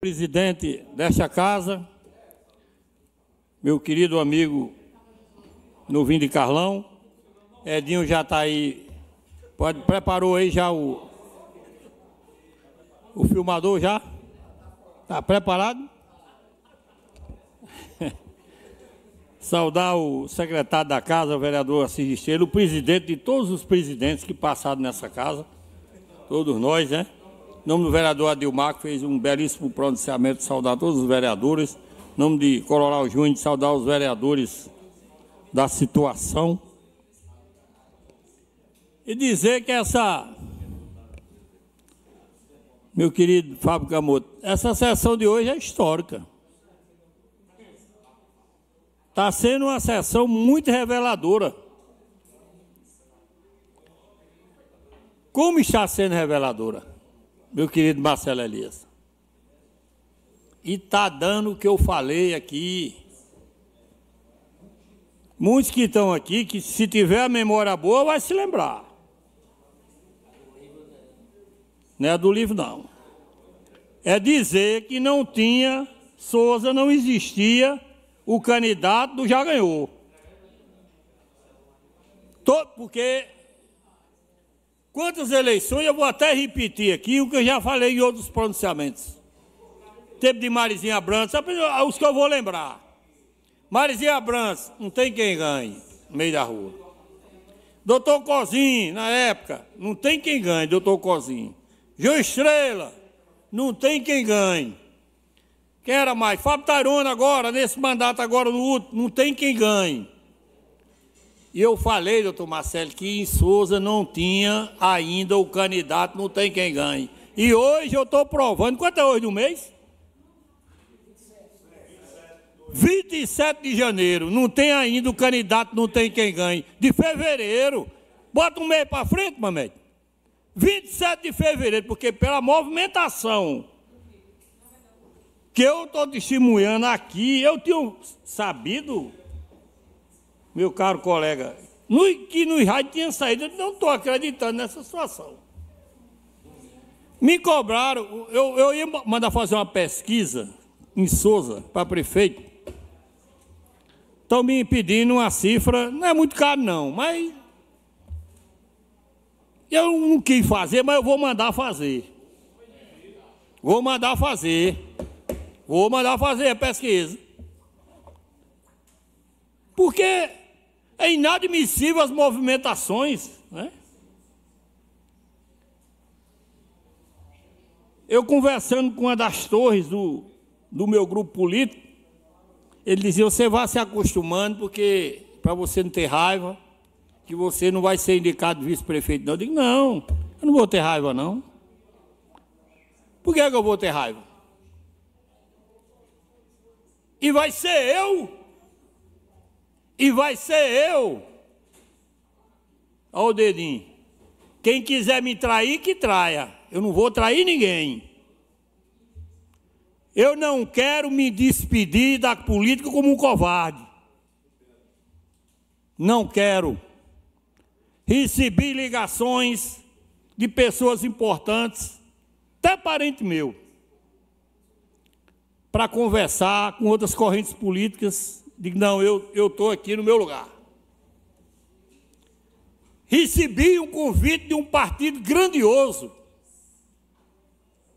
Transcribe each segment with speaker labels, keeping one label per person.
Speaker 1: presidente desta casa, meu querido amigo Novinho de Carlão. Edinho já está aí, pode, preparou aí já o, o filmador já? Está preparado? Saudar o secretário da casa, o vereador Assis o presidente de todos os presidentes que passaram nessa casa, todos nós, né? Em nome do vereador Adilmar, que fez um belíssimo pronunciamento, saudar todos os vereadores. Em nome de Coronel Júnior, saudar os vereadores da situação. E dizer que essa, meu querido Fábio Camoto, essa sessão de hoje é histórica. Está sendo uma sessão muito reveladora. Como está sendo reveladora? meu querido Marcelo Elias. E está dando o que eu falei aqui. Muitos que estão aqui, que se tiver a memória boa, vai se lembrar. Não é do livro, não. É dizer que não tinha, Souza não existia, o candidato já ganhou. porque Quantas eleições? Eu vou até repetir aqui o que eu já falei em outros pronunciamentos. Tempo de Marizinha Branca, ah, os que eu vou lembrar. Marizinha Branca, não tem quem ganhe no meio da rua. Doutor Cozinho, na época, não tem quem ganhe, doutor Cozinho. João Estrela, não tem quem ganhe. Quem era mais? Fábio Tarona agora, nesse mandato agora no último, não tem quem ganhe. E eu falei, doutor Marcelo, que em Souza não tinha ainda o candidato, não tem quem ganhe. E hoje eu estou provando. Quanto é hoje no mês? 27 de janeiro, não tem ainda o candidato, não tem quem ganhe. De fevereiro, bota um mês para frente, Mamete. 27 de fevereiro, porque pela movimentação que eu estou testemunhando aqui, eu tinha sabido meu caro colega, no, que no rádio tinha saído. Eu não estou acreditando nessa situação. Me cobraram, eu, eu ia mandar fazer uma pesquisa em Souza para prefeito. Estão me pedindo uma cifra, não é muito caro não, mas eu não quis fazer, mas eu vou mandar fazer. Vou mandar fazer. Vou mandar fazer a pesquisa porque é inadmissível as movimentações, né? Eu conversando com uma das torres do, do meu grupo político, ele dizia: você vai se acostumando, porque para você não ter raiva, que você não vai ser indicado vice-prefeito, não. Eu digo: não, eu não vou ter raiva, não. Por que, é que eu vou ter raiva? E vai ser eu e vai ser eu. Olha o dedinho. Quem quiser me trair, que traia. Eu não vou trair ninguém. Eu não quero me despedir da política como um covarde. Não quero. Recebi ligações de pessoas importantes, até parente meu, para conversar com outras correntes políticas Digo, não, eu estou aqui no meu lugar. Recebi um convite de um partido grandioso,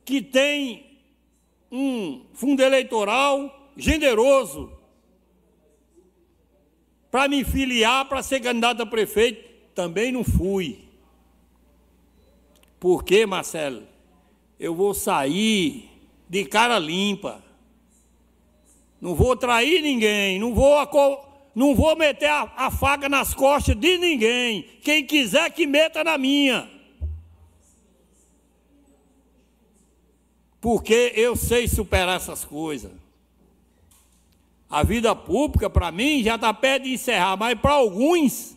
Speaker 1: que tem um fundo eleitoral generoso, para me filiar para ser candidato a prefeito. Também não fui. Por quê, Marcelo? Eu vou sair de cara limpa. Não vou trair ninguém, não vou, não vou meter a, a faca nas costas de ninguém. Quem quiser que meta na minha. Porque eu sei superar essas coisas. A vida pública, para mim, já está perto de encerrar, mas para alguns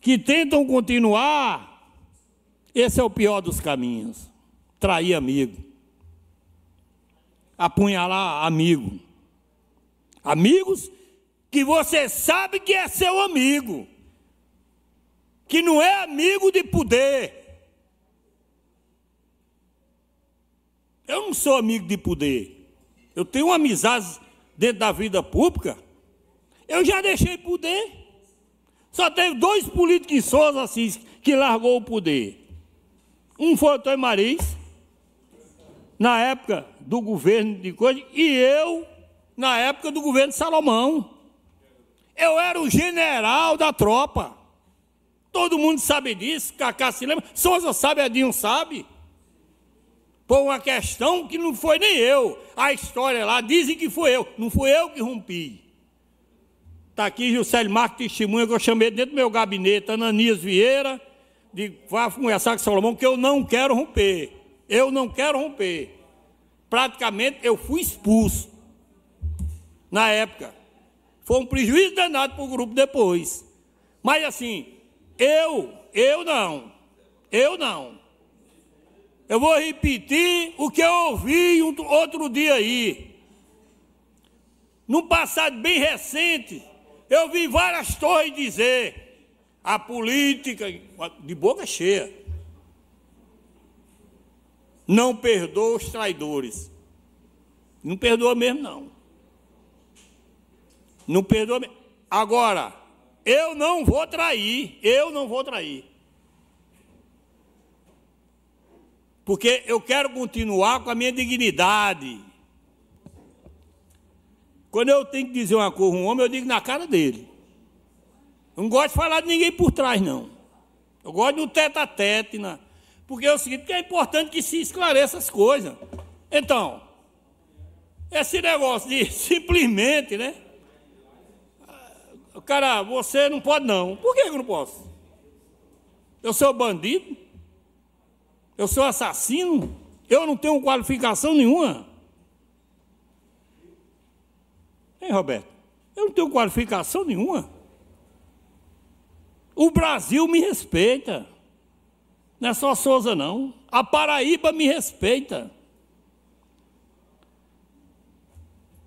Speaker 1: que tentam continuar, esse é o pior dos caminhos: trair amigo apunhalar amigo. Amigos que você sabe que é seu amigo, que não é amigo de poder. Eu não sou amigo de poder. Eu tenho amizades dentro da vida pública. Eu já deixei poder. Só teve dois políticos em Souza Assis que largou o poder. Um foi o Antônio Maris na época do governo de coisa, e eu na época do governo de Salomão. Eu era o general da tropa. Todo mundo sabe disso, Cacá se lembra, Souza sabe, Adinho sabe. Por uma questão que não foi nem eu. A história lá dizem que foi eu, não fui eu que rompi. Está aqui Juscelio Marques testemunha que eu chamei dentro do meu gabinete, Ananias Vieira, de vá conversar com Salomão, que eu não quero romper. Eu não quero romper. Praticamente eu fui expulso na época. Foi um prejuízo danado para o grupo depois. Mas assim, eu, eu não, eu não. Eu vou repetir o que eu ouvi outro dia aí. Num passado bem recente, eu vi várias torres dizer a política, de boca cheia, não perdoa os traidores. Não perdoa mesmo, não. Não perdoa mesmo. Agora, eu não vou trair, eu não vou trair. Porque eu quero continuar com a minha dignidade. Quando eu tenho que dizer uma coisa a um homem, eu digo na cara dele. Eu não gosto de falar de ninguém por trás, não. Eu gosto do tete a tete, na porque é o seguinte, que é importante que se esclareça as coisas. Então, esse negócio de simplesmente, né? Ah, cara, você não pode não. Por que eu não posso? Eu sou bandido? Eu sou assassino? Eu não tenho qualificação nenhuma? Hein, Roberto? Eu não tenho qualificação nenhuma. O Brasil me respeita. Não é só Souza, não. A Paraíba me respeita.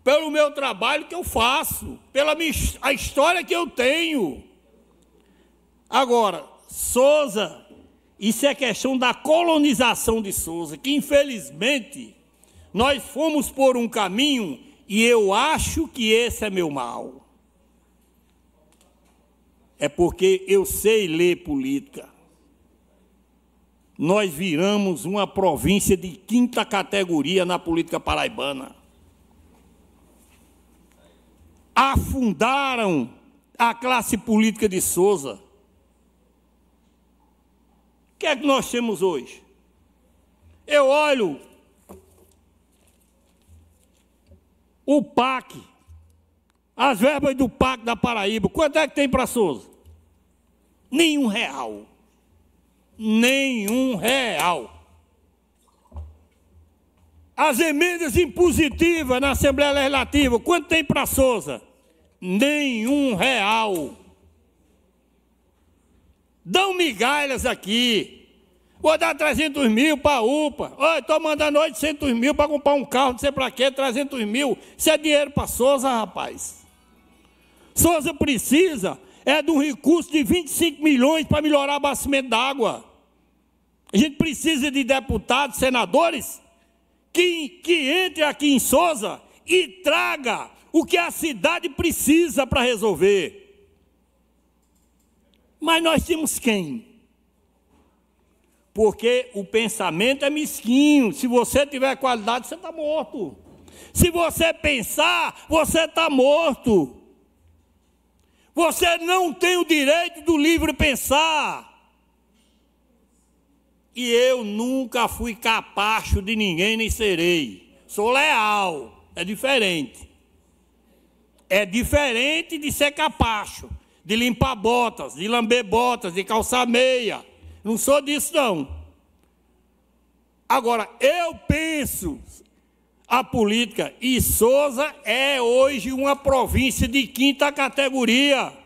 Speaker 1: Pelo meu trabalho que eu faço, pela minha, a história que eu tenho. Agora, Souza, isso é questão da colonização de Souza, que infelizmente nós fomos por um caminho e eu acho que esse é meu mal. É porque eu sei ler política nós viramos uma província de quinta categoria na política paraibana. Afundaram a classe política de Souza. O que é que nós temos hoje? Eu olho o PAC, as verbas do PAC da Paraíba, quanto é que tem para Souza? Nenhum real nenhum real. As emendas impositivas na Assembleia Legislativa, quanto tem para Souza? Nenhum real. Dão migalhas aqui. Vou dar 300 mil para a UPA. Estou mandando 800 mil para comprar um carro, não sei para quê, 300 mil. Isso é dinheiro para Souza, rapaz. Souza precisa é de um recurso de 25 milhões para melhorar o abastecimento d'água. A gente precisa de deputados, senadores, que, que entre aqui em Souza e traga o que a cidade precisa para resolver. Mas nós temos quem? Porque o pensamento é mesquinho. Se você tiver qualidade, você está morto. Se você pensar, você está morto. Você não tem o direito do livre pensar. E eu nunca fui capacho de ninguém, nem serei. Sou leal, é diferente. É diferente de ser capacho, de limpar botas, de lamber botas, de calçar meia. Não sou disso, não. Agora, eu penso a política, e Souza é hoje uma província de quinta categoria.